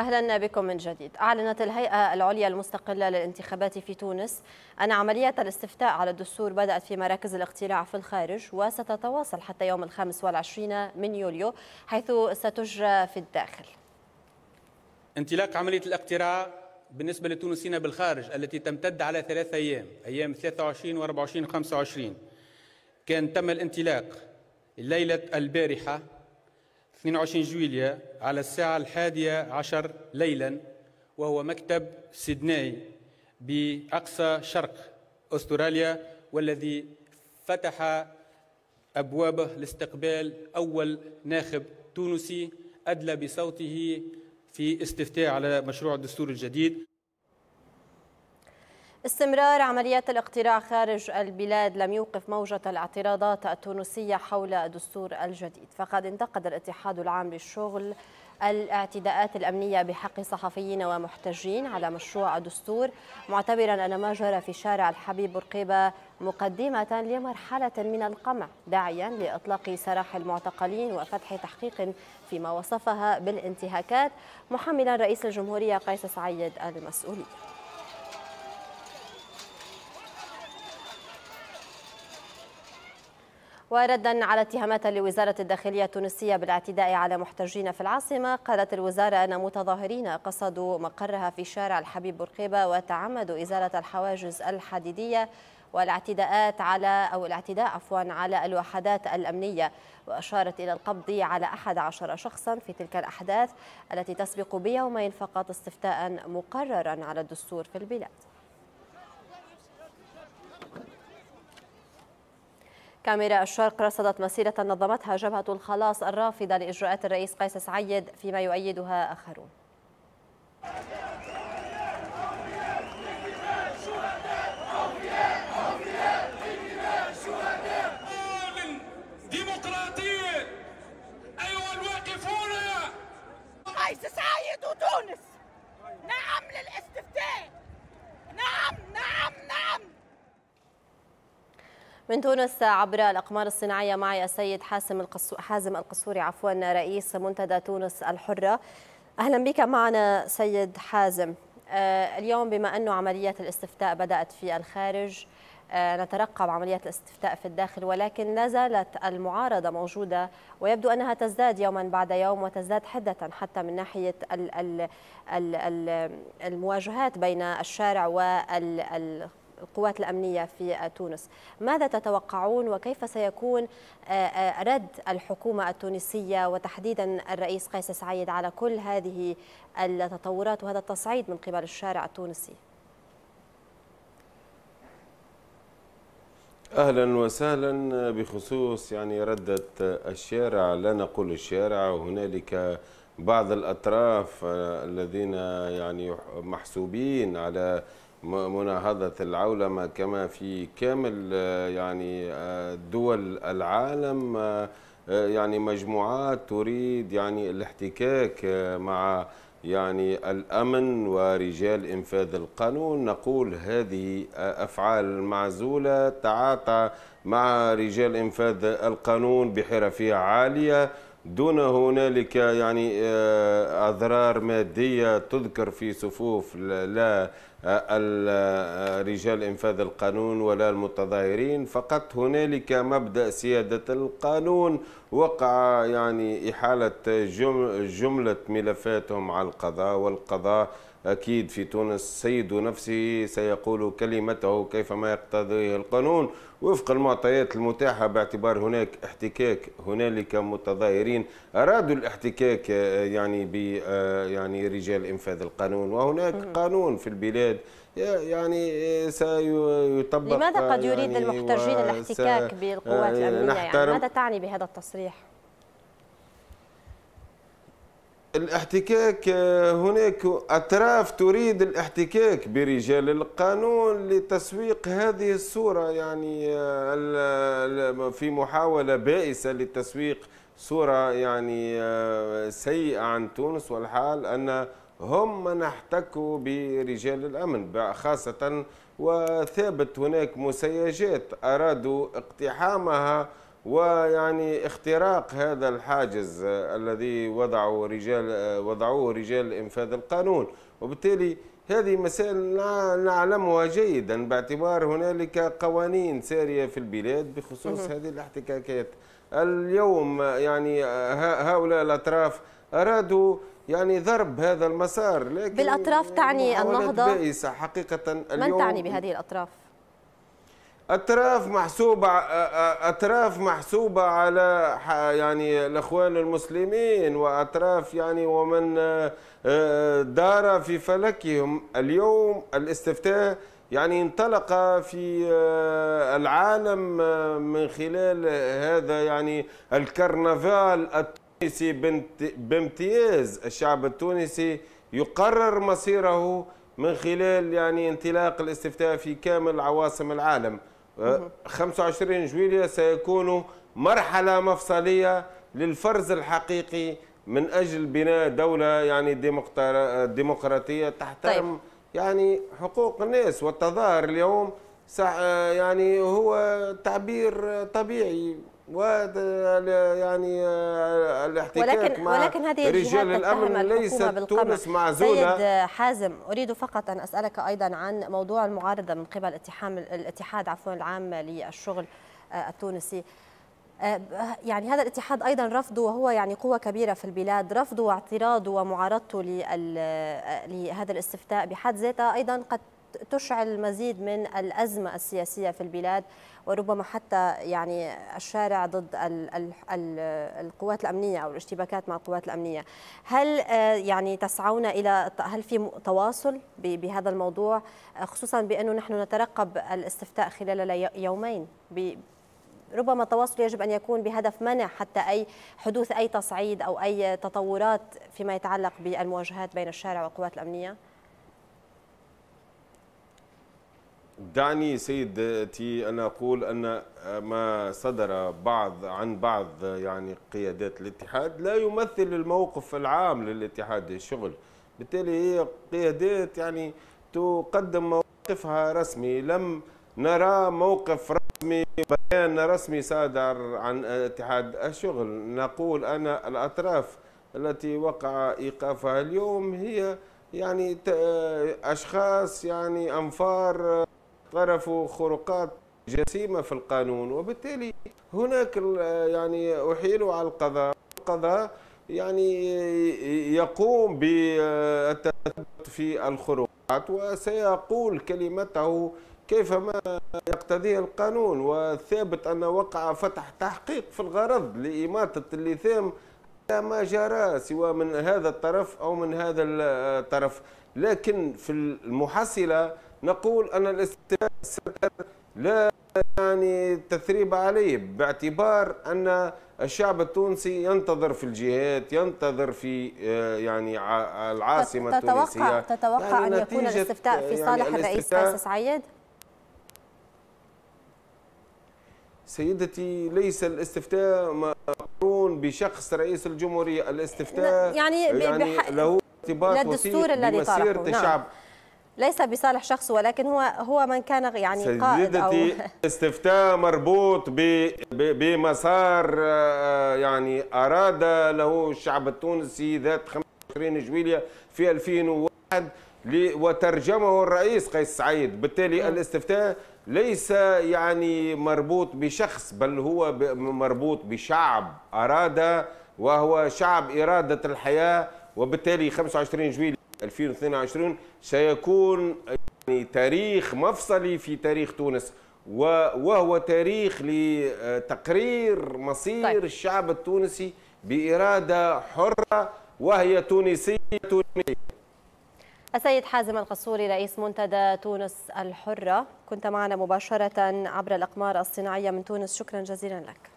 أهلا بكم من جديد أعلنت الهيئة العليا المستقلة للانتخابات في تونس أن عملية الاستفتاء على الدستور بدأت في مراكز الاقتراع في الخارج وستتواصل حتى يوم الخامس والعشرين من يوليو حيث ستجرى في الداخل انطلاق عملية الاقتراع بالنسبة لتونسينا بالخارج التي تمتد على ثلاثة أيام أيام 23 و 24 و 25 كان تم الانطلاق ليلة البارحة 22 جويليا على الساعة الحادية عشر ليلا وهو مكتب سيدناي بأقصى شرق أستراليا والذي فتح أبوابه لاستقبال أول ناخب تونسي أدلى بصوته في استفتاء على مشروع الدستور الجديد استمرار عمليات الاقتراع خارج البلاد لم يوقف موجة الاعتراضات التونسية حول الدستور الجديد فقد انتقد الاتحاد العام للشغل الاعتداءات الأمنية بحق صحفيين ومحتجين على مشروع الدستور معتبرا أن ما جرى في شارع الحبيب بورقيبة مقدمة لمرحلة من القمع داعيا لإطلاق سراح المعتقلين وفتح تحقيق فيما وصفها بالانتهاكات محملا رئيس الجمهورية قيس سعيد المسؤولية وردا على اتهامات لوزارة الداخلية التونسية بالاعتداء على محتجين في العاصمة قالت الوزارة أن متظاهرين قصدوا مقرها في شارع الحبيب بورقيبة وتعمدوا إزالة الحواجز الحديدية والاعتداءات على أو الاعتداء عفوا على الوحدات الأمنية وأشارت إلى القبض على أحد عشر شخصا في تلك الأحداث التي تسبق بيومين فقط استفتاء مقررا على الدستور في البلاد كاميرا الشرق رصدت مسيرة نظمتها جبهة الخلاص الرافضة لإجراءات الرئيس قيس سعيد فيما يؤيدها آخرون من تونس عبر الأقمار الصناعية معي السيد حاسم القصو... حازم القصوري عفوا رئيس منتدى تونس الحرة أهلا بك معنا سيد حازم آه، اليوم بما أنه عملية الاستفتاء بدأت في الخارج آه، نترقب عمليات الاستفتاء في الداخل ولكن لا زالت المعارضة موجودة ويبدو أنها تزداد يوما بعد يوم وتزداد حدة حتى من ناحية ال ال ال المواجهات بين الشارع وال القوات الأمنية في تونس ماذا تتوقعون وكيف سيكون آه، آه، رد الحكومة التونسية وتحديدا الرئيس قيس سعيد على كل هذه التطورات وهذا التصعيد من قبل الشارع التونسي اهلا وسهلا بخصوص يعني رده الشارع لا نقول الشارع هنالك بعض الاطراف آه، الذين يعني محسوبين على مناهضة العولمة كما في كامل آه، يعني آه، دول العالم آه، يعني مجموعات تريد يعني الاحتكاك مع يعني الأمن ورجال إنفاذ القانون نقول هذه أفعال معزولة تعاطى مع رجال إنفاذ القانون بحرفية عالية دون هنالك يعني أضرار مادية تذكر في صفوف لا رجال إنفاذ القانون ولا المتظاهرين فقط هنالك مبدأ سيادة القانون وقع يعني إحالة جملة ملفاتهم على القضاء والقضاء أكيد في تونس سيد نفسه سيقول كلمته كيفما يقتضيه القانون وفق المعطيات المتاحة باعتبار هناك احتكاك هنالك متظاهرين أرادوا الاحتكاك آه، يعني ب آه، يعني رجال إنفاذ القانون وهناك قانون في البلاد يعني آه، سيطبق لماذا قد يريد يعني المحترجين الاحتكاك بالقوات الأمنية يعني ماذا تعني بهذا التصريح؟ الاحتكاك آه، هناك أطراف تريد الاحتكاك برجال القانون لتسويق هذه الصورة يعني آه، في محاولة بائسة لتسويق صورة يعني آه، سيئة عن تونس والحال أن هم من احتكوا برجال الأمن خاصة وثابت هناك مسيجات أرادوا اقتحامها ويعني اختراق هذا الحاجز الذي وضعه رجال وضعوه رجال انفاذ القانون وبالتالي هذه مسائل نعلمها جيدا باعتبار هنالك قوانين ساريه في البلاد بخصوص هذه الاحتكاكات اليوم يعني هؤلاء الاطراف ارادوا يعني ضرب هذا المسار لكن بالاطراف تعني النهضه بائسه حقيقه اليوم من تعني بهذه الاطراف اطراف محسوبه اطراف محسوبه على يعني الاخوان المسلمين واطراف يعني ومن دار في فلكهم اليوم الاستفتاء يعني انطلق في العالم من خلال هذا يعني الكرنفال التونسي بامتياز الشعب التونسي يقرر مصيره من خلال يعني انطلاق الاستفتاء في كامل عواصم العالم 25 أه، جويلية سيكون مرحلة مفصلية للفرز الحقيقي من أجل بناء دولة يعني ديمقراطية تحترم طيب. يعني حقوق الناس والتظاهر اليوم أه، يعني هو تعبير طبيعي و يعني الاحتكاك مع ولكن هذه رجال الامن ليس تونس معزوله سيد حازم اريد فقط ان اسالك ايضا عن موضوع المعارضه من قبل اتحام الاتحاد عفوا العام للشغل آه، التونسي آه، يعني هذا الاتحاد ايضا رفضه وهو يعني قوه كبيره في البلاد رفضه واعتراضه ومعارضته آه، لهذا الاستفتاء بحد ذاته ايضا قد تشعل مزيد من الأزمة السياسية في البلاد وربما حتى يعني الشارع ضد القوات الأمنية أو الاشتباكات مع القوات الأمنية هل آه، يعني تسعون إلى هل في تواصل بهذا الموضوع آه، خصوصا بأنه نحن نترقب الاستفتاء خلال يومين ربما التواصل يجب أن يكون بهدف منع حتى أي حدوث أي تصعيد أو أي تطورات فيما يتعلق بالمواجهات بين الشارع والقوات الأمنية؟ دعني سيدتي أن أقول أن ما صدر بعض عن بعض يعني قيادات الاتحاد لا يمثل الموقف العام للاتحاد الشغل بالتالي هي قيادات يعني تقدم موقفها رسمي لم نرى موقف رسمي بيان رسمي صادر عن اتحاد الشغل نقول أن الأطراف التي وقع إيقافها اليوم هي يعني أشخاص يعني أنفار طرفوا خروقات جسيمة في القانون وبالتالي هناك يعني أحيلوا على القضاء القضاء يعني يقوم بالتثبت في الخروقات وسيقول كلمته كيفما يقتضيه القانون وثابت أن وقع فتح تحقيق في الغرض لإماطة اللثام على ما جرى سواء من هذا الطرف أو من هذا الطرف لكن في المحصلة نقول أن الاستفتاء لا يعني تثريب عليه باعتبار أن الشعب التونسي ينتظر في الجهات ينتظر في آه، يعني العاصمة تتوقع التونسية يعني تتوقع يعني أن يكون الاستفتاء في يعني صالح يعني الرئيس قيس سعيد؟ سيدتي ليس الاستفتاء مقرون بشخص رئيس الجمهورية الاستفتاء يعني, يعني له ارتباط وثيق بمسيرة نعم. الشعب نعم. ليس بصالح شخص ولكن هو هو من كان يعني قائد او استفتاء مربوط بمسار آه، يعني اراد له الشعب التونسي ذات 25 جويليه في 2001 وترجمه الرئيس قيس سعيد بالتالي م. الاستفتاء ليس يعني مربوط بشخص بل هو مربوط بشعب اراد وهو شعب اراده الحياه وبالتالي 25 جويليه 2022 سيكون يعني تاريخ مفصلي في تاريخ تونس وهو تاريخ لتقرير مصير طيب. الشعب التونسي بإرادة حرة وهي تونسية تونسية السيد حازم القصوري رئيس منتدى تونس الحرة كنت معنا مباشرة عبر الأقمار الصناعية من تونس شكرا جزيلا لك